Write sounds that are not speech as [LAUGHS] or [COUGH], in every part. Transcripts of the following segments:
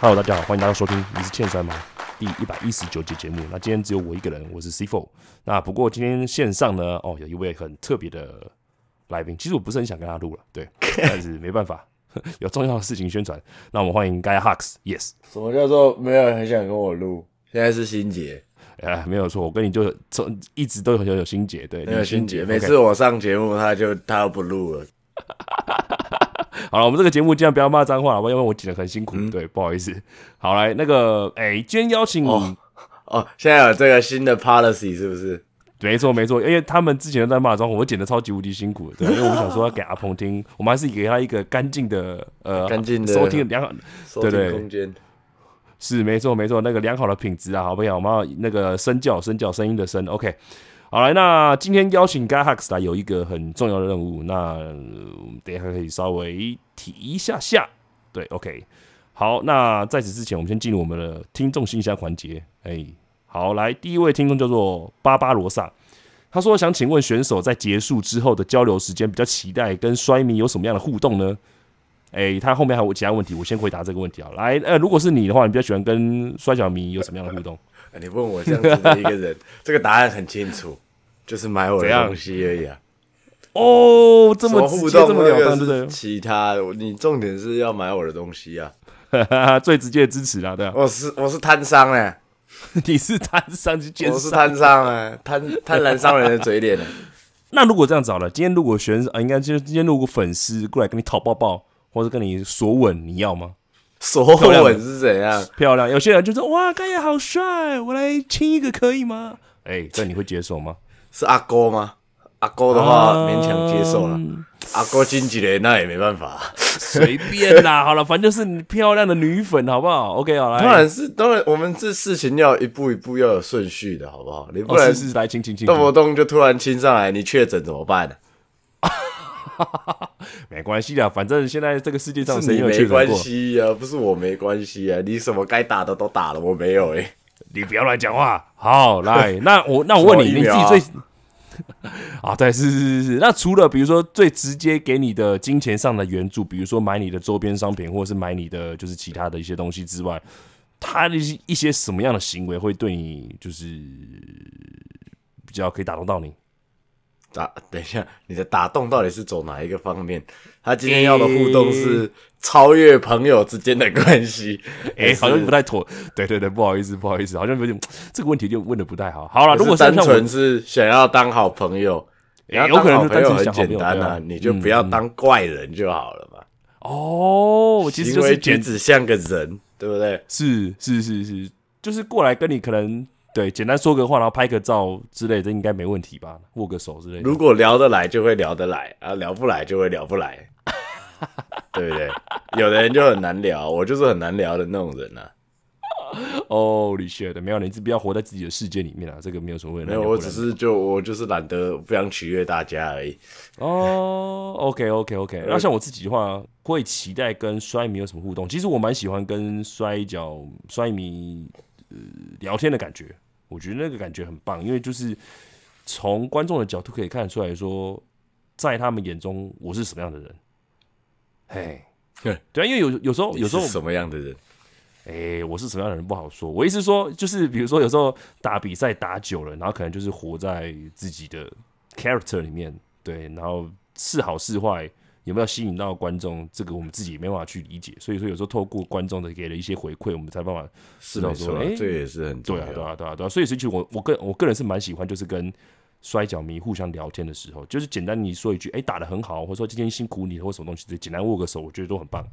Hello，大家好，欢迎大家收听《你是欠债吗》第一百一十九集节目。那今天只有我一个人，我是 C Four。那不过今天线上呢，哦，有一位很特别的来宾。其实我不是很想跟他录了，对，[LAUGHS] 但是没办法，[LAUGHS] 有重要的事情宣传。那我们欢迎 Guy Hacks，Yes。什么叫做没有很想跟我录？现在是心结啊，没有错，我跟你就从一直都很有心结，对，有心结。每次我上节目，他就逃不录了。[LAUGHS] [LAUGHS] 好了，我们这个节目尽量不要骂脏话，好吧？因为我剪的很辛苦，对，不好意思。好来，那个，哎，今天邀请你，哦，现在有这个新的 policy 是不是？没错没错，因为他们之前都在骂脏话，我剪的超级无敌辛苦，对，因为我们想说要给阿鹏听，[LAUGHS] 我们还是给他一个干净的，呃，干净的收听良好对对，空间，是没错没错，那个良好的品质啊，好不好？我们要那个声教，声教声音的声，OK。好来，那今天邀请 Guy Hacks 来有一个很重要的任务，那我们等一下可以稍微提一下下。对，OK，好，那在此之前，我们先进入我们的听众信箱环节。哎，好来，第一位听众叫做巴巴罗萨，他说想请问选手在结束之后的交流时间，比较期待跟摔迷有什么样的互动呢？哎，他后面还有其他问题，我先回答这个问题啊。来，呃，如果是你的话，你比较喜欢跟摔角迷有什么样的互动？你问我这样子的一个人，这个答案很清楚，就是买我的东西而已啊。哦，这么互动，这么屌，当其他你重点是要买我的东西啊，[LAUGHS] 最直接的支持啦，对啊。我是我是摊商哎，[LAUGHS] 你是摊商，我是摊商哎，贪贪婪商人的嘴脸 [LAUGHS] 那如果这样子好了，今天如果选手啊，应该就今天如果粉丝过来跟你讨抱抱，或者跟你索吻，你要吗？手吻是怎样漂亮？有些人就说哇，哥也好帅，我来亲一个可以吗？哎，这你会接受吗？是阿哥吗？阿哥的话勉强接受了，阿哥经纪人那也没办法，随便啦。好了，反正就是漂亮的女粉，好不好？OK，好了，当然是当然，我们这事情要一步一步要有顺序的，好不好？你不能是来亲亲亲，动不动就突然亲上来，你确诊怎么办呢？哈，[LAUGHS] 没关系啦，反正现在这个世界上谁有关系呀？不是我没关系啊，你什么该打的都打了，我没有哎，[LAUGHS] 你不要乱讲话。好，来，那我那我问你，你自己最 [LAUGHS]…… 啊，对，是是是是。那除了比如说最直接给你的金钱上的援助，比如说买你的周边商品，或者是买你的就是其他的一些东西之外，他的一些什么样的行为会对你就是比较可以打动到你？打 [LAUGHS] 等一下，你的打动到底是走哪一个方面？他今天要的互动是超越朋友之间的关系，哎，[LAUGHS] 好像不太妥。对对对，不好意思，不好意思，好像有点这个问题就问的不太好。好了，如果单纯是想要当好朋友，有可能朋友很简单呐，你就不要当怪人就好了嘛。哦，其实就是剪纸像个人，对不对？是是是是，就是过来跟你可能。对，简单说个话，然后拍个照之类，的，应该没问题吧？握个手之类。如果聊得来就会聊得来啊，聊不来就会聊不来，对不对？有的人就很难聊，我就是很难聊的那种人呐。哦，你 s 的没有，你一不要活在自己的世界里面啊，这个没有所谓。没有，我只是就我就是懒得不想取悦大家而已。哦，OK，OK，OK。那像我自己的话，会期待跟摔迷有什么互动？其实我蛮喜欢跟摔跤摔迷。呃，聊天的感觉，我觉得那个感觉很棒，因为就是从观众的角度可以看得出来说，在他们眼中我是什么样的人。嘿，对啊，因为有有时候有时候什么样的人？哎，我是什么样的人不好说。我意思说，就是比如说有时候打比赛打久了，然后可能就是活在自己的 character 里面，对，然后是好是坏。有没有吸引到观众？这个我们自己没办法去理解，所以说有时候透过观众的给了一些回馈，我们才办法知道说，哎，这也是很重要，对啊，对啊，对啊。所以其实我我个我个人是蛮喜欢，就是跟摔角迷互相聊天的时候，就是简单你说一句，哎，打的很好，或者说今天辛苦你，或什么东西，就简单握个手，我觉得都很棒，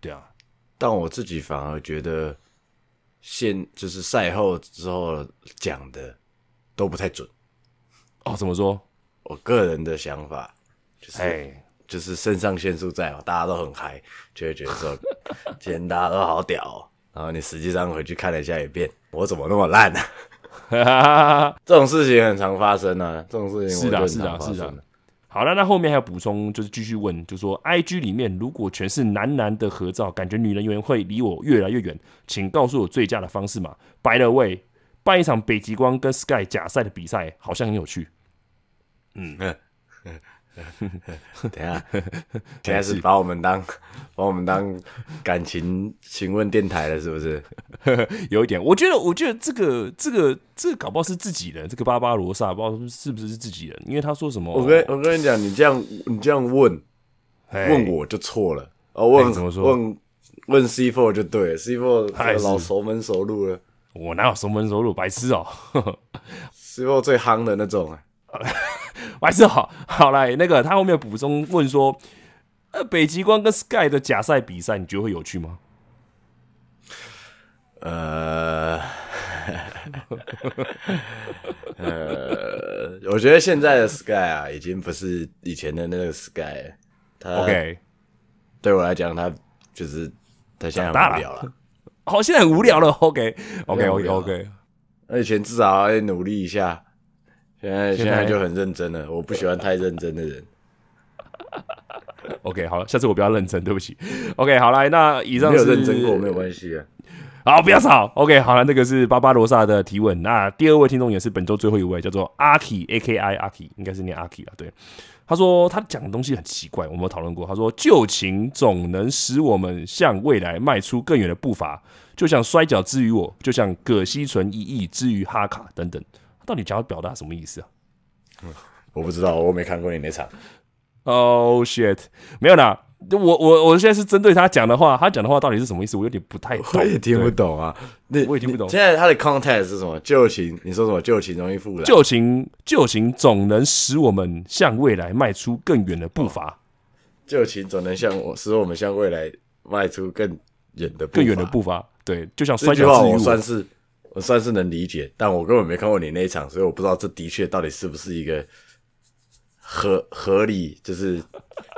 对啊。但我自己反而觉得，先就是赛后之后讲的都不太准。哦，怎么说？我个人的想法就是，哎。就是肾上腺素在哦，大家都很嗨，就会觉得说今天大家都好屌。然后你实际上回去看了一下一遍，我怎么那么烂？呢、[LAUGHS] 这种事情很常发生啊，这种事情是的，是的，是的。好了，那后面还有补充，就是继续问，就说 IG 里面如果全是男男的合照，感觉女人缘会离我越来越远，请告诉我最佳的方式嘛。拜了喂，办一场北极光跟 Sky 假赛的比赛，好像很有趣。嗯。[LAUGHS] [LAUGHS] 等下，[LAUGHS] 现在是把我们当 [LAUGHS] 把我们当感情询问电台了，是不是？有一点，我觉得，我觉得这个这个这个搞不好是自己的。这个巴巴罗萨不知道是不是是自己人，因为他说什么，我跟我跟你讲，你这样你这样问问我就错了哦，问问问问 C Four 就对，C Four 老熟门熟路了。我哪有熟门熟路，白痴哦！C Four 最憨的那种。还是好，好来那个他后面补充问说：“呃，北极光跟 Sky 的假赛比赛，你觉得会有趣吗？”呃，呃，我觉得现在的 Sky 啊，已经不是以前的那个 Sky。他 OK，对我来讲，他就是他现在无聊了。好，现在很无聊了。OK，OK，OK，OK。那以前至少要努力一下。现在现在就很认真了，我不喜欢太认真的人。[LAUGHS] OK，好了，下次我不要认真，对不起。OK，好了，那以上是认真过没有关系。好，不要吵。OK，好了，那个是巴巴罗萨的提问。那第二位听众也是本周最后一位，叫做阿 K A K I 阿 K，应该是念阿 K 了。对，他说他讲的东西很奇怪，我们讨论过。他说旧情总能使我们向未来迈出更远的步伐，就像摔跤之于我，就像葛西纯一役之于哈卡等等。到底想要表达什么意思啊？[LAUGHS] 我不知道，我没看过你那场。Oh shit！没有啦。我我我现在是针对他讲的话，他讲的话到底是什么意思？我有点不太懂，也听不懂啊。那我也听不懂。现在他的 context 是什么？旧情？你说什么？旧情容易复燃。旧情，旧情总能使我们向未来迈出更远的步伐。旧情总能向我使我们向未来迈出更远的更远的步伐。对，就像摔跤治愈我算是能理解，但我根本没看过你那一场，所以我不知道这的确到底是不是一个合合理就是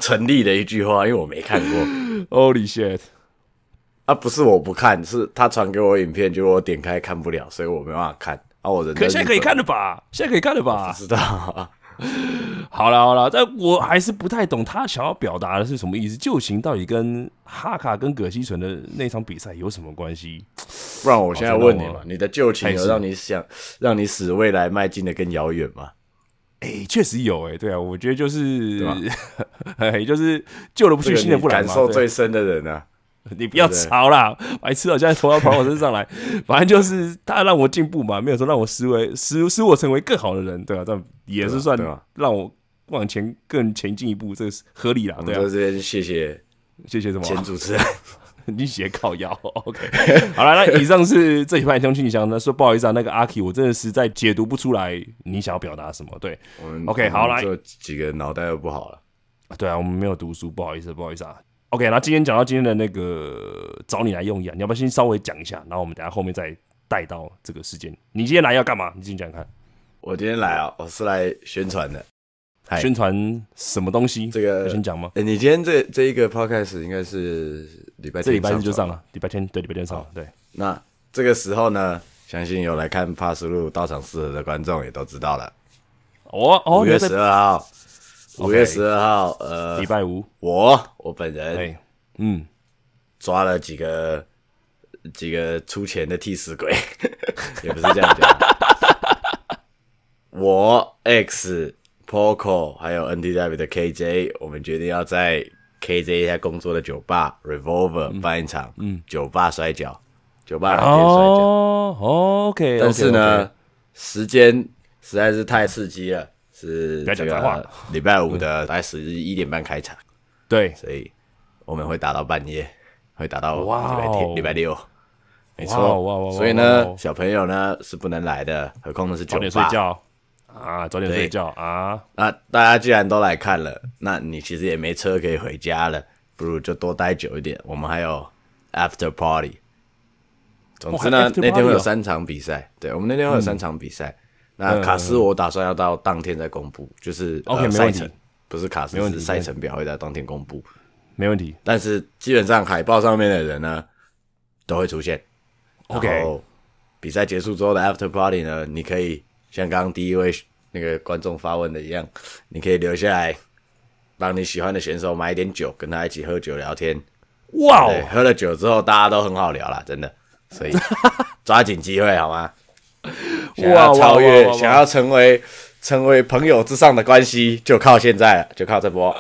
成立的一句话，因为我没看过。Holy shit！啊，不是我不看，是他传给我影片，就我点开看不了，所以我没办法看啊。我人可现在可以看了吧？现在可以看了吧？知道。好了好了，但我还是不太懂他想要表达的是什么意思。旧情到底跟哈卡跟葛西纯的那场比赛有什么关系？不然我现在问你嘛，你的旧情有让你想让你使未来迈进的更遥远吗？哎，确实有哎，对啊，我觉得就是，[LAUGHS] 哎，就是旧的不去，新的不来感受最深的人啊，你不要吵啦，白痴啊，现在投到跑我身上来，[LAUGHS] 反正就是他让我进步嘛，没有说让我思维使使我成为更好的人，对吧？但也是算让我往前更前进一步，这是合理啦。对在这边谢谢谢谢什么主持人。[LAUGHS] 你写靠腰，OK。[LAUGHS] 好了，那以上是这一块，相亲你想，他说不好意思啊，那个阿 K，我真的实在解读不出来你想要表达什么。对，OK，好来，这几个脑袋又不好了。对啊，我们没有读书，不好意思，不好意思啊。OK，那今天讲到今天的那个找你来用一样，你要不要先稍微讲一下？然后我们等下后面再带到这个事件。你今天来要干嘛？你先讲看。我今天来啊，我是来宣传的。宣传什么东西？这个先讲吗？哎，你今天这这一个 podcast 应该是礼拜这礼拜日就上了，礼拜天对礼拜天上对。那这个时候呢，相信有来看《Pass 路》到场适合的观众也都知道了。哦，五月十二号，五月十二号，呃，礼拜五。我我本人，嗯，抓了几个几个出钱的替死鬼，[LAUGHS] 也不是这样讲。[LAUGHS] 我 X Paco 还有 NTW 的 KJ，我们决定要在 KJ 他工作的酒吧 Revolver 办一场酒吧摔角，酒吧摔跤。哦，OK。但是呢，时间实在是太刺激了，是这个礼拜五的，大概十一点半开场。[LAUGHS] 对，所以我们会打到半夜，会打到礼拜天、礼拜六。没错。所以呢，小朋友呢是不能来的，何况是酒吧。啊，早点睡觉啊！那大家既然都来看了，那你其实也没车可以回家了，不如就多待久一点。我们还有 after party。总之呢，那天会有三场比赛，对我们那天会有三场比赛。那卡斯我打算要到当天再公布，就是 OK 赛、问不是卡斯，是赛程表会在当天公布，没问题。但是基本上海报上面的人呢，都会出现。OK，比赛结束之后的 after party 呢，你可以。像刚刚第一位那个观众发问的一样，你可以留下来，帮你喜欢的选手买点酒，跟他一起喝酒聊天。哇，喝了酒之后大家都很好聊了，真的，所以抓紧机会好吗？我 [LAUGHS] 要超越，想要成为成为朋友之上的关系，就靠现在了，就靠这波。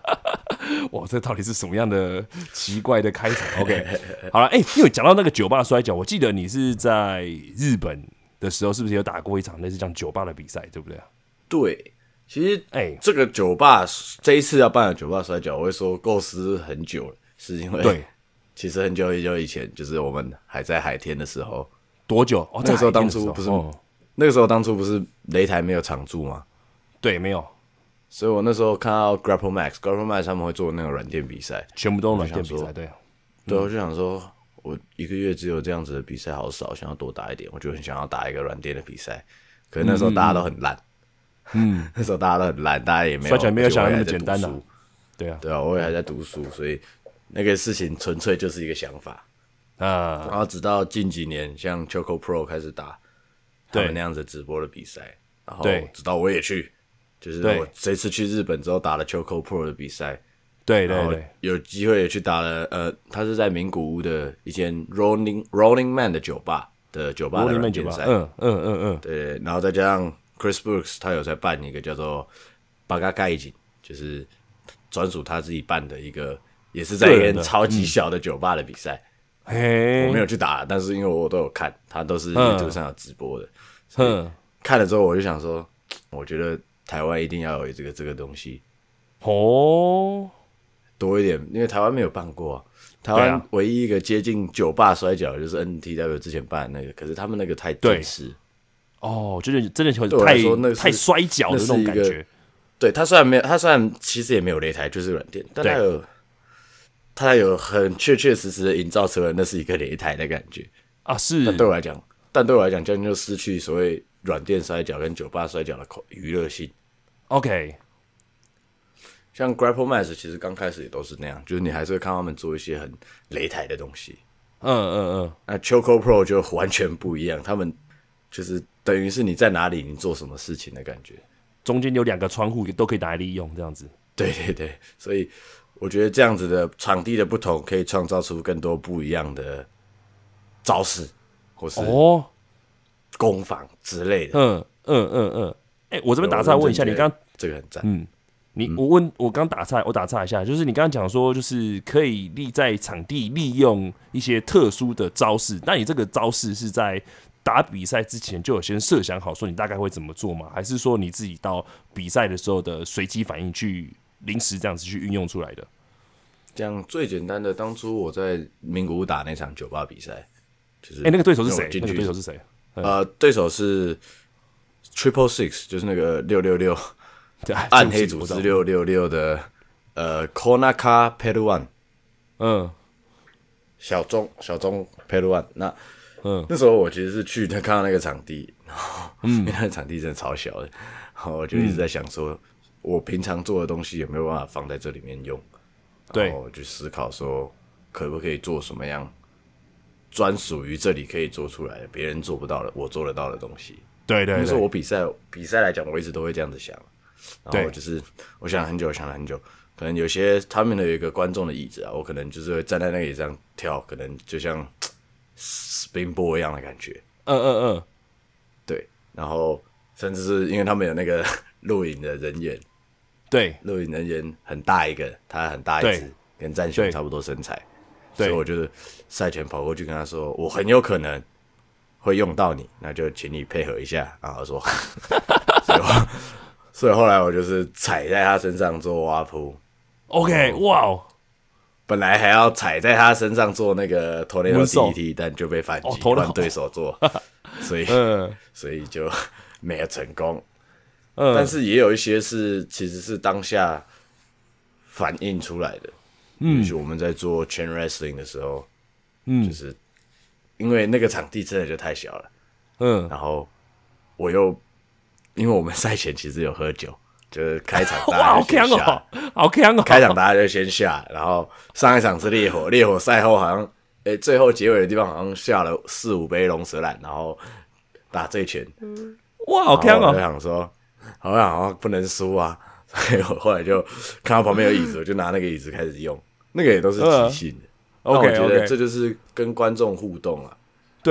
[LAUGHS] 哇，这到底是什么样的奇怪的开场？OK，好了，哎，因为讲到那个酒吧摔跤，我记得你是在日本。的时候是不是有打过一场类似像酒吧的比赛，对不对啊？对，其实哎，这个酒吧这一次要办的酒吧摔跤，我会说构思很久了，是因为对，其实很久很久以前，就是我们还在海天的时候，多久？那个时候当初不是那个时候当初不是擂台没有常驻吗？对，没有，所以我那时候看到 Grapple Max、Grapple Max 他们会做那个软垫比赛，全部都软垫比赛，对对，我就想说。我一个月只有这样子的比赛，好少，想要多打一点，我就很想要打一个软垫的比赛。可是那时候大家都很烂，嗯，[LAUGHS] 那时候大家都很烂，大家也没有完全没有想那么简单的，对啊，对啊，我也还在读书，所以那个事情纯粹就是一个想法啊。然后直到近几年，像 Choco Pro 开始打他们那样子直播的比赛，然后直到我也去，就是我这次去日本之后打了 Choco Pro 的比赛。对对对，有机会也去打了。呃，他是在名古屋的一间 Rolling Rolling Man 的酒吧的酒吧的比赛。嗯嗯嗯嗯。对，然后再加上 Chris Brooks，他有在办一个叫做 b a g 一 a g 就是专属他自己办的一个，也是在一间超级小的酒吧的比赛。我没有去打，但是因为我都有看，他都是 YouTube 上有直播的。哼，看了之后我就想说，我觉得台湾一定要有这个这个东西。哦。多一点，因为台湾没有办过，台湾唯一一个接近酒吧摔跤就是 NTW 之前办的那个，可是他们那个太电视，哦，就是真的会太太摔跤的那种感觉。对他虽然没有，他虽然其实也没有擂台，就是软垫，但他有，他有很确确实实的营造出来，那是一个擂台的感觉啊。是，但对我来讲，但对我来讲，将就失去所谓软垫摔跤跟酒吧摔跤的可娱乐性。OK。像 Grapple m a t c 其实刚开始也都是那样，就是你还是会看他们做一些很擂台的东西。嗯嗯嗯。那 Choco Pro 就完全不一样，他们就是等于是你在哪里，你做什么事情的感觉。中间有两个窗户，都可以拿来利用这样子。对对对，所以我觉得这样子的场地的不同，可以创造出更多不一样的招式，或是哦攻防之类的。嗯嗯嗯嗯。哎，我这边打算问一下，你刚刚这个很赞。你我问我刚打岔，我打岔一下，就是你刚刚讲说，就是可以立在场地利用一些特殊的招式。那你这个招式是在打比赛之前就有先设想好，说你大概会怎么做吗？还是说你自己到比赛的时候的随机反应去临时这样子去运用出来的？这样最简单的，当初我在名古屋打那场酒吧比赛，其实哎，那个对手是谁？那个对手是谁？呃，对手是 Triple Six，就是那个六六六。[LAUGHS] 暗黑组织六六六的，呃，Kona K p a p u w a n 嗯，小钟，小钟 p e r u n a n 那，嗯，那时候我其实是去看到那个场地，然后，嗯，因为那个场地真的超小的，然后我就一直在想说，我平常做的东西有没有办法放在这里面用？对，我去思考说，可不可以做什么样专属于这里可以做出来的，别人做不到的，我做得到的东西？对对，那候我比赛比赛来讲，我一直都会这样子想。然后就是，我想了很久，想了很久，可能有些他们的一个观众的椅子啊，我可能就是会站在那个椅子上跳，可能就像，spin ball 一样的感觉。嗯嗯嗯，对。然后甚至是因为他们有那个 [LAUGHS] 录影的人员，对，录影人员很大一个，他很大一只，跟战雄差不多身材，所以我就赛前跑过去跟他说，我很有可能会用到你，那就请你配合一下然后说。[LAUGHS] 所以后来我就是踩在他身上做挖扑，OK，哇哦！本来还要踩在他身上做那个托雷拉 TT，但就被反击，让对手做，[LAUGHS] 所以所以就没有成功。嗯，但是也有一些是其实是当下反映出来的，就我们在做 chain wrestling 的时候，嗯，就是因为那个场地真的就太小了，嗯，然后我又。因为我们赛前其实有喝酒，[LAUGHS] 就是开场 [LAUGHS] 大家先下，好强哦！开场大家就先下，然后上一场是烈火，烈火赛后好像，哎，最后结尾的地方好像下了四五杯龙舌兰，然后打醉拳，哇，好强哦！就想说，好像好像不能输啊，[LAUGHS] 所以我后来就看到旁边有椅子，我就拿那个椅子开始用，那个也都是即兴的，OK 我觉得这就是跟观众互动啊。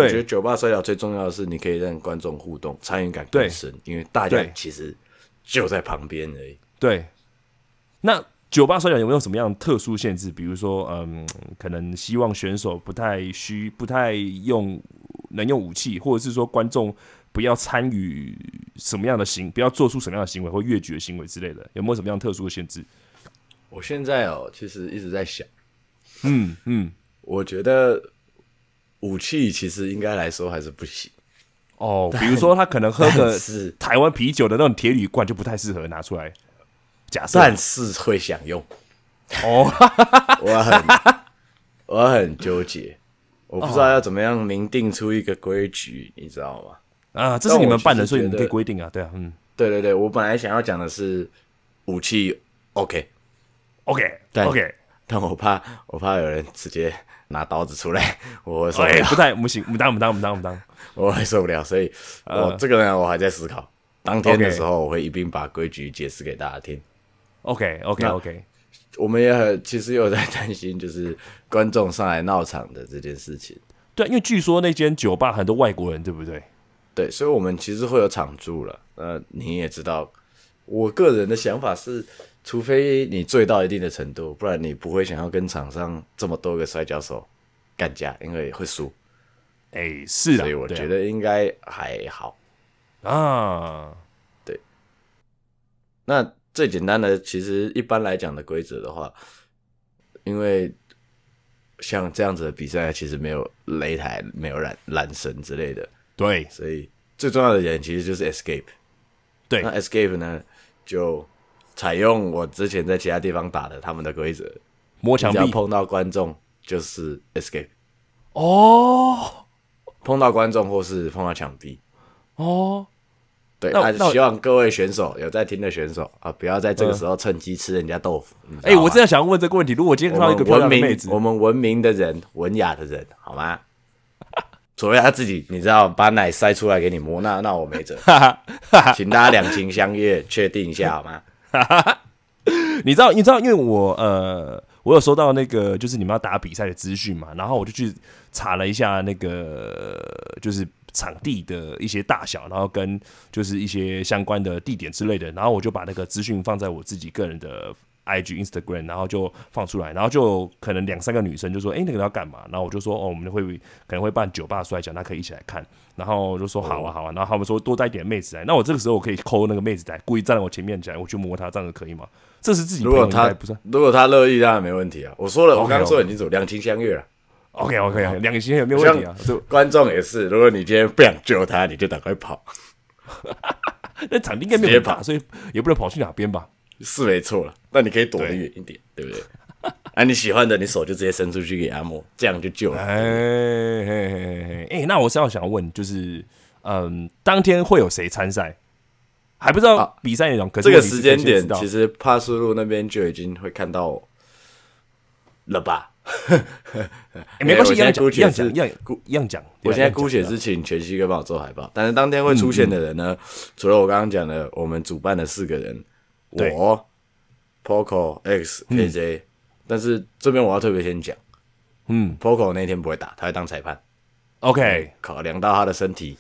我觉得酒吧摔跤最重要的是，你可以让观众互动，参与感更深，因为大家其实就在旁边而已。对，那酒吧摔跤有没有什么样特殊限制？比如说，嗯，可能希望选手不太需、不太用能用武器，或者是说观众不要参与什么样的行，不要做出什么样的行为或越局的行为之类的，有没有什么样特殊的限制？我现在哦，其实一直在想，嗯嗯，我觉得。武器其实应该来说还是不行哦，比如说他可能喝个是台湾啤酒的那种铁铝罐就不太适合拿出来。假设但是会享用哦，[LAUGHS] 我很我很纠结，我不知道要怎么样明定出一个规矩，你知道吗？啊，这是你们办的，所以你可以规定啊，对啊，嗯，对对对，我本来想要讲的是武器，OK，OK，对，OK。但我怕，我怕有人直接拿刀子出来，我所以不太不行，不当不当不当不当，我受不了，所以我这个呢，我还在思考，当天的时候我会一并把规矩解释给大家听。OK OK OK，我们也很其实有在担心，就是观众上来闹场的这件事情。对，因为据说那间酒吧很多外国人，对不对？对，所以我们其实会有场住了。呃，你也知道，我个人的想法是。除非你醉到一定的程度，不然你不会想要跟场上这么多个摔跤手干架，因为会输。哎，是的，我觉得应该还好啊。对，那最简单的，其实一般来讲的规则的话，因为像这样子的比赛，其实没有擂台，没有缆缆绳之类的。对，所以最重要的一点其实就是 escape。对，那 escape 呢就。采用我之前在其他地方打的他们的规则，摸墙壁碰到观众就是 escape。哦，碰到观众或是碰到墙壁，哦，对，那希望各位选手有在听的选手啊，不要在这个时候趁机吃人家豆腐。哎，我真的想问这个问题，如果今天看到一个文明妹子，我们文明的人，文雅的人，好吗？[LAUGHS] 除非他自己你知道把奶塞出来给你摸，那那我没辙。[LAUGHS] 请大家两情相悦，确定一下好吗？哈哈，你知道，你知道，因为我呃，我有收到那个就是你们要打比赛的资讯嘛，然后我就去查了一下那个就是场地的一些大小，然后跟就是一些相关的地点之类的，然后我就把那个资讯放在我自己个人的。i g instagram，然后就放出来，然后就可能两三个女生就说，哎，那个要干嘛？然后我就说，哦，我们会可能会办酒吧，摔跤，那可以一起来看。然后就说，好啊，好啊。然后他们说，多带点妹子来。那我这个时候我可以抠那个妹子来，故意站在我前面，讲我去摸她，这样子可以吗？这是自己。如果他不是，如果他乐意，当然没问题啊。我说了，我刚刚说很清楚，两情相悦了。OK，OK，两情有没有问题啊？观众也是，如果你今天不想救他，你就赶快跑。[LAUGHS] 那场应该没有人跑，所以也不能跑去哪边吧。是没错了，那你可以躲得远一点，对不对？哎，[LAUGHS] 你喜欢的，你手就直接伸出去给阿莫，这样就救了。哎，嘿嘿嘿哎，那我是要想问，就是，嗯，当天会有谁参赛？还不知道比赛内容。可这个时间点，其实帕斯路那边就已经会看到了吧？[LAUGHS] 没关系，现在估且是样估一样讲。我现在姑且是请全息哥帮我做海报，但是当天会出现的人呢？除了我刚刚讲的，我们主办的四个人。我，Poco X KJ，但是这边我要特别先讲，嗯，Poco 那天不会打，他会当裁判，OK，考量到他的身体，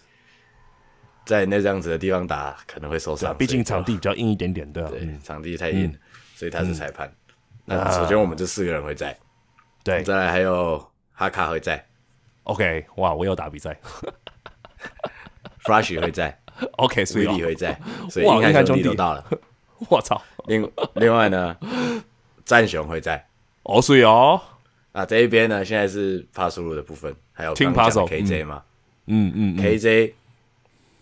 在那这样子的地方打可能会受伤，毕竟场地比较硬一点点，对吧？对，场地太硬，所以他是裁判。那首先我们这四个人会在，对，再来还有哈卡会在，OK，哇，我有打比赛，Flash [LAUGHS] 会在，[LAUGHS] OK，兄弟会在，所哇，你看兄弟都到了。[LAUGHS] [LAUGHS] 我操！另另外呢，战雄会在哦，所以哦，啊这一边呢，现在是帕输入的部分，还有听讲手 KJ 吗？嗯嗯，KJ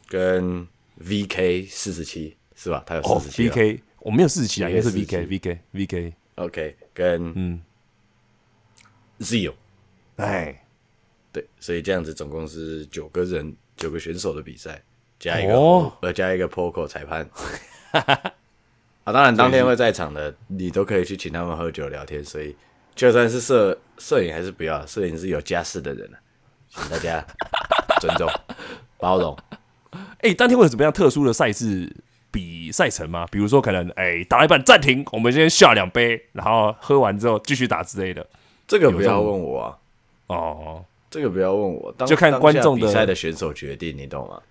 跟 VK 四十七是吧？他有四十七 v k 我没有四十七啊，也是 VK VK VK OK 跟嗯 Zero 哎，对，所以这样子总共是九个人，九个选手的比赛，加一个，呃，加一个 POCO 裁判。[LAUGHS] 啊，当然，当天会在场的你都可以去请他们喝酒聊天，所以就算是摄摄影还是不要，摄影是有家室的人了，大家尊重 [LAUGHS] 包容。哎，当天会有什么样特殊的赛事比赛程吗？比如说，可能哎打一半暂停，我们先下两杯，然后喝完之后继续打之类的。这个不要问我啊，哦，这个不要问我，就看观众比赛的选手决定，你懂吗？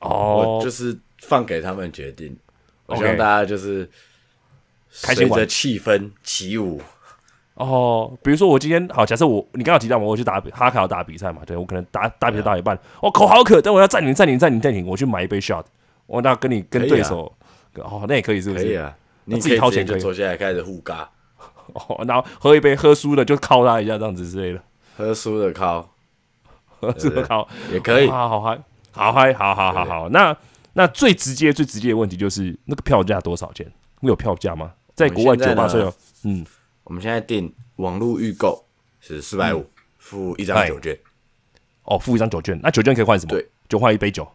哦，就是放给他们决定。我希望大家就是开心的气氛起舞哦。比如说，我今天好，假设我你刚刚提到，我我去打哈卡要打比赛嘛？对，我可能打打比赛打一半，我口好渴，但我要暂停，暂停，暂停，暂停，我去买一杯 shot。我那跟你跟对手哦，那也可以，是不是？你自己掏钱，就坐下来开始互嘎，[LAUGHS] 然后喝一杯，喝输的就靠他一下，这样子之类的，喝输的靠，[LAUGHS] 输的靠也可以。好嗨，好嗨，好好好好好，那。那最直接、最直接的问题就是那个票价多少钱？会有票价吗？在国外酒吧上有嗯，我们现在订网络预购是四百五，付一张酒券。哦，付一张酒券，那酒券可以换什么？对，就换一杯酒。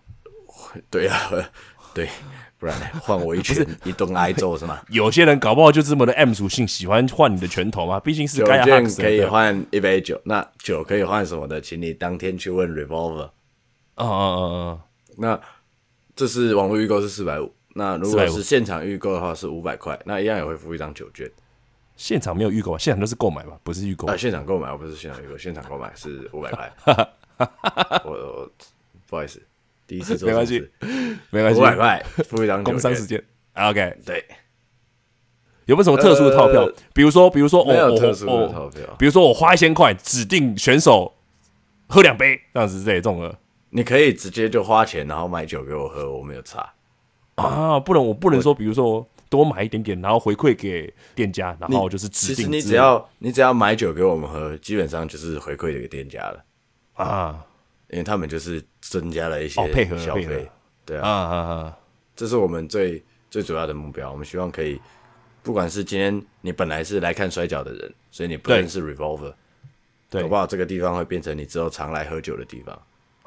对啊，[LAUGHS] 对，不然换我一拳 [LAUGHS] 一顿挨揍是吗？[LAUGHS] 有些人搞不好就这么的 M 属性，喜欢换你的拳头嘛？毕竟是酒券可以换一杯酒，那酒可以换什么的？请你当天去问 Revolver。嗯嗯嗯嗯，那。这是网络预购是四百五，那如果是现场预购的话是五百块，那一样也会付一张酒券。现场没有预购啊，现场都是购买吧，不是预购。啊。现场购买而不是现场预购，现场购买是五百块。[LAUGHS] 我不好意思，第一次做没关系，没关系。五百块付一张工三时间。OK，对。有没有什么特殊的套票？比如说，比如说，没有特殊的套票。比如说，我花一千块指定选手喝两杯，这样子这种的。你可以直接就花钱，然后买酒给我喝，我没有差啊！不能，我不能说，比如说多买一点点，然后回馈给店家，然后就是其实你只要你只要买酒给我们喝，基本上就是回馈给店家了啊！因为他们就是增加了一些配合消费，对啊啊啊！这是我们最最主要的目标，我们希望可以，不管是今天你本来是来看摔跤的人，所以你不认识 Revolver，对，好不好？这个地方会变成你之后常来喝酒的地方。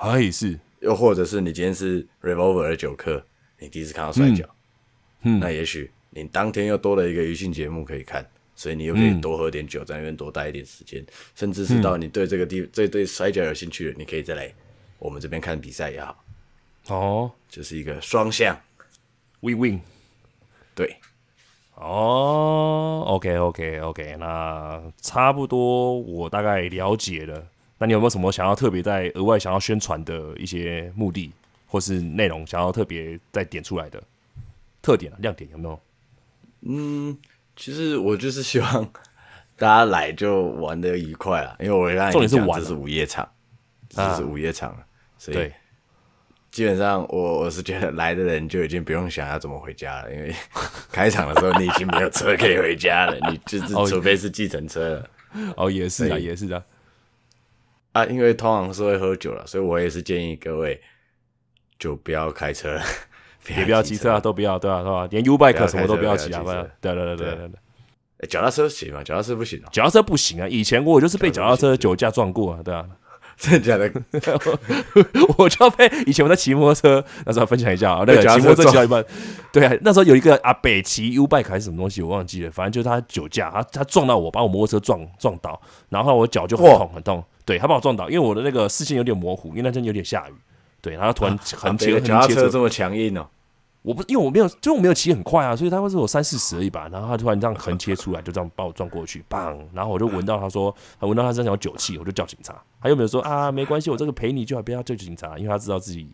可以也是，又或者是你今天是 Revolver 的酒客，你第一次看到摔嗯那也许你当天又多了一个娱乐节目可以看，所以你又可以多喝点酒，在那边多待一点时间，甚至是到你对这个地、对对摔跤有兴趣，你可以再来我们这边看比赛也好。哦，就是一个双向，We Win。对，哦，OK OK OK，那差不多我大概了解了。那你有没有什么想要特别在额外想要宣传的一些目的或是内容，想要特别再点出来的特点啊亮点有没有？嗯，其实我就是希望大家来就玩的愉快啊，因为我刚才重点是玩，这是午夜场，这是午夜场，所以基本上我我是觉得来的人就已经不用想要怎么回家了，因为开场的时候你已经没有车可以回家了，你就是除非是计程车，哦也是啊也是的。啊，因为通常是会喝酒了，所以我也是建议各位就不要开车，[LAUGHS] 也不要骑车啊，都不要，对啊，是吧？连 U bike 什么都不要骑啊，对，对，对，对，对，对，脚踏车行吗？脚踏车不行啊，脚踏车不行啊，以前我就是被脚踏车酒驾撞过啊，对啊。真的假的？[LAUGHS] 我就被以前我在骑摩托车，那时候分享一下啊，那个骑摩托车到一半。对啊，那时候有一个阿北骑 Ubike 还是什么东西，我忘记了，反正就是他酒驾，他他撞到我，把我摩托车撞撞倒，然后我脚就很痛很痛。对，他把我撞倒，因为我的那个视线有点模糊，因为那天有点下雨。对然他突然很强，他的车这么强硬哦。我不，因为我没有，就我没有骑很快啊，所以他会是我三四十而已吧。然后他突然这样横切出来，就这样把我撞过去，砰！然后我就闻到他说，他闻到他身上有酒气，我就叫警察。他又没有说啊？没关系，我这个赔你就好，不要叫警察，因为他知道自己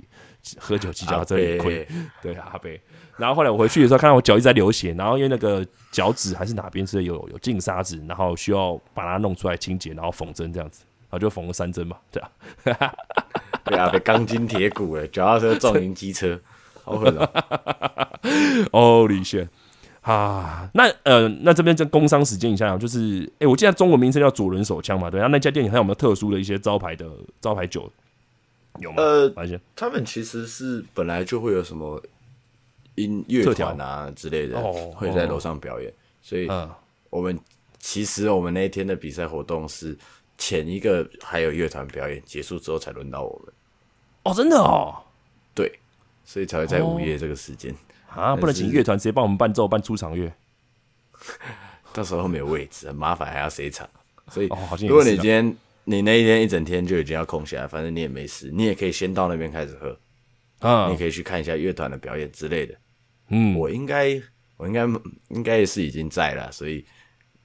喝酒计较，他这里亏。对啊，阿贝。然后后来我回去的时候，看到我脚一直在流血，然后因为那个脚趾还是哪边是有有进沙子，然后需要把它弄出来清洁，然后缝针这样子，然后就缝了三针嘛。对啊，对啊，被钢筋铁骨了，脚踏车撞赢 [LAUGHS] 机车。好狠！啊！哦，李炫啊，那呃，那这边这工商时间，你想想，就是，哎，我记得中文名称叫“左轮手枪”嘛，对。那家店里还有没有特殊的一些招牌的招牌酒？有吗？呃，他们其实是本来就会有什么音乐团啊之类的会在楼上表演，所以我们其实我们那一天的比赛活动是前一个还有乐团表演结束之后才轮到我们。哦，真的哦？对。所以才会在午夜这个时间啊，不能请乐团直接帮我们伴奏、伴出场乐，[LAUGHS] 到时候没有位置，麻烦还要谁场？所以，如果你今天你那一天一整天就已经要空下来，反正你也没事，你也可以先到那边开始喝，啊，你可以去看一下乐团的表演之类的。嗯，我应该我应该应该也是已经在了，所以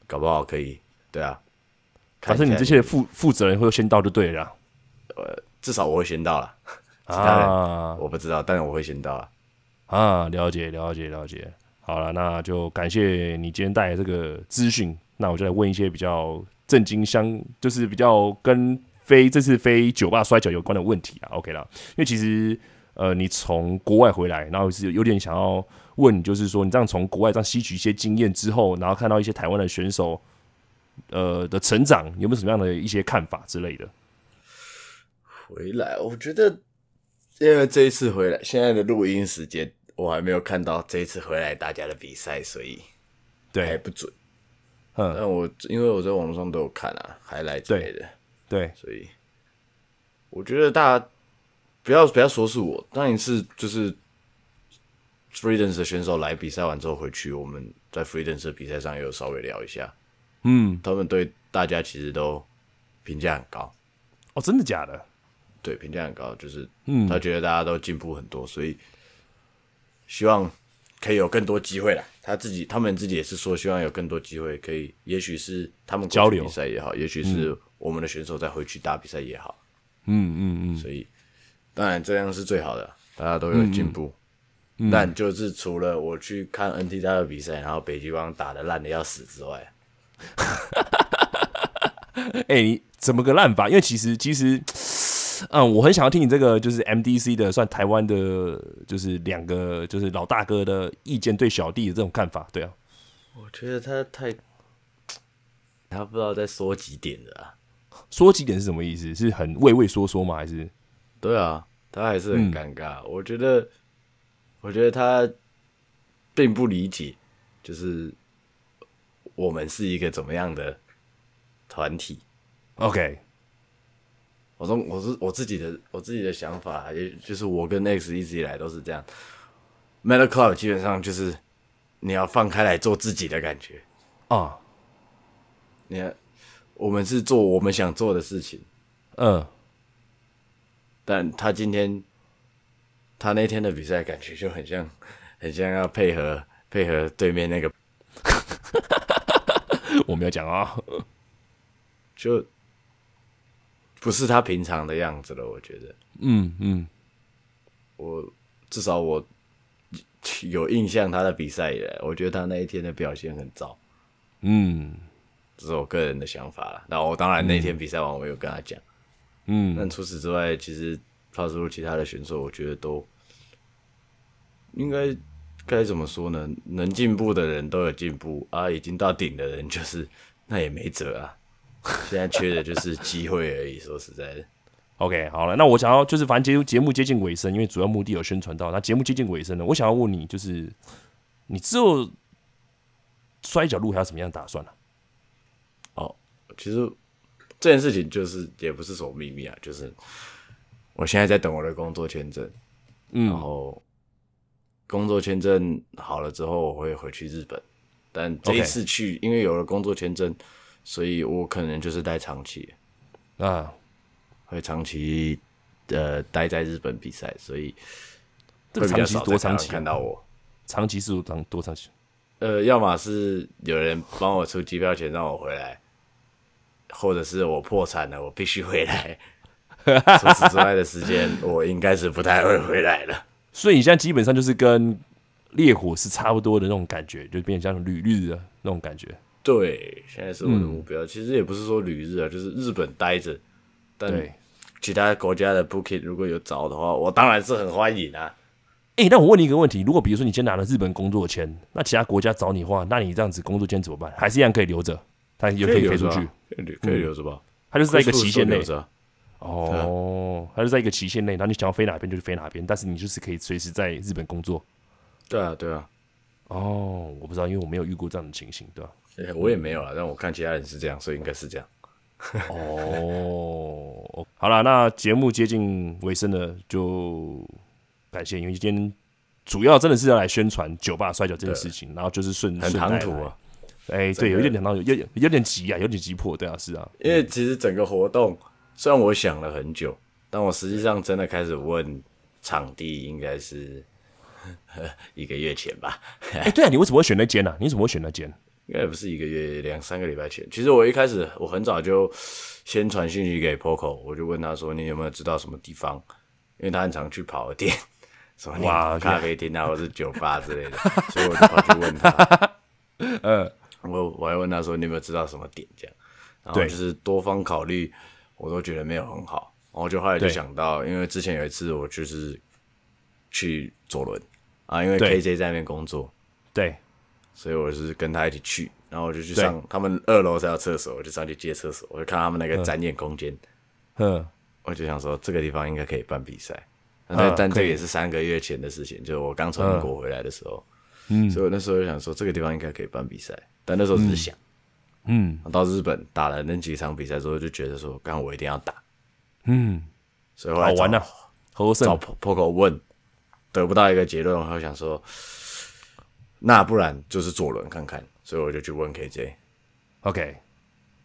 搞不好可以。对啊，反正你这些负负责人会先到就对了。呃，至少我会先到了。啊，我不知道，但是我会先到啊。啊，了解，了解，了解。好了，那就感谢你今天带来这个资讯。那我就来问一些比较震惊相，就是比较跟飞这次飞酒吧摔跤有关的问题啊。OK 啦，因为其实呃，你从国外回来，然后是有点想要问，就是说你这样从国外这样吸取一些经验之后，然后看到一些台湾的选手呃的成长，有没有什么样的一些看法之类的？回来，我觉得。因为这一次回来，现在的录音时间我还没有看到这一次回来大家的比赛，所以还不准。嗯，但我因为我在网络上都有看啊，还来之类的，对，所以我觉得大家不要不要说是我，当一次就是 freedance 选手来比赛完之后回去，我们在 freedance 比赛上也有稍微聊一下。嗯，他们对大家其实都评价很高。哦，真的假的？对评价很高，就是他觉得大家都进步很多，所以希望可以有更多机会了。他自己、他们自己也是说，希望有更多机会，可以也许是他们交流比赛也好，也许是我们的选手再回去打比赛也好。嗯嗯嗯。所以当然这样是最好的，大家都有进步。但就是除了我去看 n t 的比赛，然后北极光打的烂的要死之外，[LAUGHS] 哎，怎么个烂法？因为其实其实。嗯，我很想要听你这个，就是 MDC 的，算台湾的，就是两个，就是老大哥的意见对小弟的这种看法，对啊。我觉得他太，他不知道在说几点啊，说几点是什么意思？是很畏畏缩缩吗？还是？对啊，他还是很尴尬。我觉得，我觉得他并不理解，就是我们是一个怎么样的团体。OK。我说我是我自己的我自己的想法，也就是我跟 X 一直以来都是这样。Metal Club 基本上就是你要放开来做自己的感觉啊。你看，我们是做我们想做的事情。嗯。但他今天他那天的比赛感觉就很像，很像要配合配合对面那个。[LAUGHS] 我没有讲啊。就。不是他平常的样子了，我觉得。嗯嗯，我至少我有印象他的比赛，以来，我觉得他那一天的表现很糟。嗯，这是我个人的想法了。那我当然那天比赛完，我有跟他讲。嗯，但除此之外，其实 f a 路其他的选手，我觉得都应该该怎么说呢？能进步的人都有进步啊，已经到顶的人就是那也没辙啊。[LAUGHS] 现在缺的就是机会而已，说实在的。OK，好了，那我想要就是，反正节节目接近尾声，因为主要目的有宣传到。那节目接近尾声了，我想要问你，就是你之后摔角路还有什么样的打算呢？哦，其实这件事情就是也不是什么秘密啊，就是我现在在等我的工作签证，然后工作签证好了之后，我会回去日本。但这一次去，因为有了工作签证。所以我可能就是待长期啊，会长期呃待在日本比赛，所以个长期多长期看到我？长期是长多长期？呃，要么是有人帮我出机票钱让我回来，或者是我破产了，我必须回来。除此之外的时间，我应该是不太会回来了。[LAUGHS] 所以你现在基本上就是跟烈火是差不多的那种感觉，就变成像旅旅的那种感觉。对，现在是我的目标。其实也不是说旅日啊，就是日本待着。对。其他国家的 b o o k i n g 如果有找的话，我当然是很欢迎啊。哎，那我问你一个问题：如果比如说你先拿了日本工作签，那其他国家找你话，那你这样子工作签怎么办？还是一样可以留着？但也可以飞出去，可以留着吧？它就是在一个期限内。哦，它就在一个期限内，那你想要飞哪边就飞哪边，但是你就是可以随时在日本工作。对啊，对啊。哦，我不知道，因为我没有遇过这样的情形，对吧？我也没有啊，但我看其他人是这样，所以应该是这样。哦，[LAUGHS] 好了，那节目接近尾声了，就感谢。因为今天主要真的是要来宣传酒吧摔跤这件事情，然后就是顺很唐突啊。哎，对，有一点点到有，有有点急啊，有点急迫，对啊，是啊。因为其实整个活动虽然我想了很久，但我实际上真的开始问场地，应该是。[LAUGHS] 一个月前吧。哎，对啊，你为什么会选那间呢？你怎么会选那间？应该不是一个月两三个礼拜前。其实我一开始我很早就先传信息给 POCO，我就问他说：“你有没有知道什么地方？”因为他很常去跑店，什 [LAUGHS] 么咖啡店啊，或是酒吧之类的，所以我跑去问他。[LAUGHS] 嗯，我我还问他说：“你有没有知道什么点这样？”然后就是多方考虑，我都觉得没有很好，然后就后来就想到，因为之前有一次我就是。去左轮啊，因为 KJ 在那边工作，对，所以我是跟他一起去，然后我就去上他们二楼上厕所，我就上去接厕所，我就看他们那个展演空间，嗯，我就想说这个地方应该可以办比赛，但但这也是三个月前的事情，就是我刚从英国回来的时候，所以我那时候就想说这个地方应该可以办比赛，但那时候只是想，嗯，到日本打了那几场比赛之后，就觉得说，刚我一定要打，嗯，所以后来找，找破口问。得不到一个结论，我会想说，那不然就是左轮看看，所以我就去问 KJ，OK，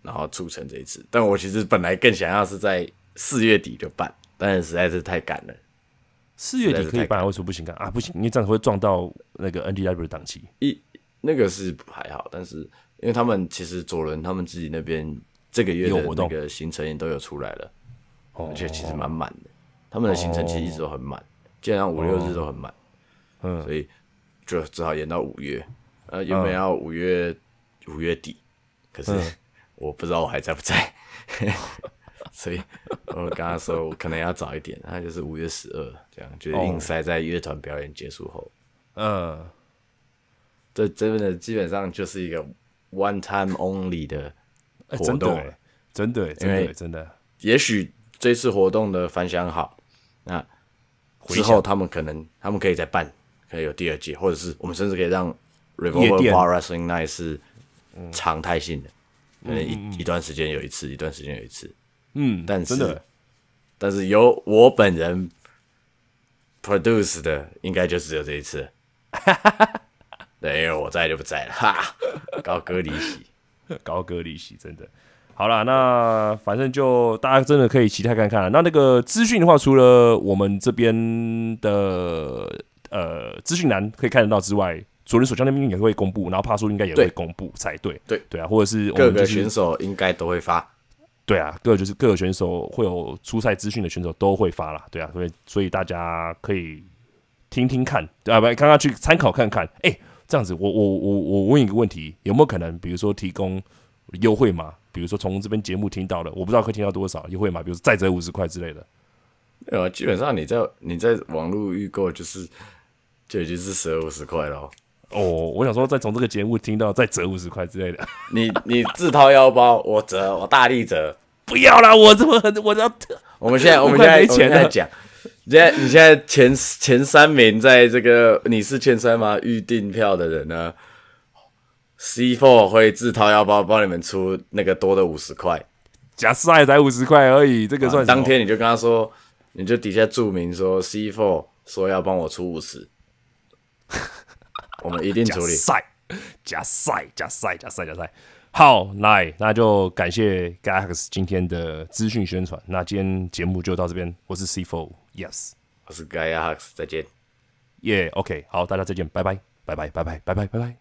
然后促成这一次。但我其实本来更想要是在四月底就办，但是实在是太赶了。四月底可以办，为什么不行？啊，不行，因为这样会撞到那个 NDW 的档期。一那个是还好，但是因为他们其实左轮他们自己那边这个月的那个行程都有出来了，而且其实蛮满的，他们的行程其实一直都很满。基本上五六日都很满，嗯，所以就只好延到五月。呃，原本要五月五月底，可是 [LAUGHS] 我不知道我还在不在，[LAUGHS] 所以我跟他说我可能要早一点，那就是五月十二，这样就是硬塞在乐团表演结束后。嗯，这真的基本上就是一个 one time only 的活动，真的，真的，真的，真的。也许这次活动的反响好，那。之后，他们可能，他们可以再办，可以有第二届，或者是我们甚至可以让《Revolver War r t l i n g Night》是常态性的，嗯，一一段时间有一次，一段时间有一次，嗯，但是，但是由我本人 produce 的，应该就只有这一次，[LAUGHS] 对，因为我在就不在了，哈，高歌离席，高歌离席，真的。好了，那反正就大家真的可以期待看看那那个资讯的话，除了我们这边的呃资讯栏可以看得到之外，主手所那边也会公布，然后帕叔应该也会公布才对。对对啊，或者是我各个选手应该都会发。对啊，各就是各个选手会有出赛资讯的选手都会发了。对啊，所以所以大家可以听听看，啊不，刚刚去参考看看。哎，这样子，我我我我问一个问题，有没有可能，比如说提供？优惠码，比如说从这边节目听到的，我不知道可以听到多少优惠码，比如说再折五十块之类的。呃、啊，基本上你在你在网络预购就是就已经是折五十块了。哦，我想说再从这个节目听到再折五十块之类的。你你自掏腰包，我折，我大力折。不要啦，我这么狠，我要。我们现在 [LAUGHS] 我们现在没钱在讲。现在你现在前前三名在这个，你是前三吗？预订票的人呢？C Four 会自掏腰包帮你们出那个多的五十块，加赛才五十块而已，这个算什当天你就跟他说，你就底下注明说 C Four 说要帮我出五十，[LAUGHS] 我们一定处理。加赛，加赛，加赛，加赛，加赛。好，来，那就感谢 Gai X 今天的资讯宣传，那今天节目就到这边。我是 C Four，Yes，我是 Gai X，再见。Yeah，OK，好，大家再见，拜拜，拜拜，拜拜，拜拜，拜拜。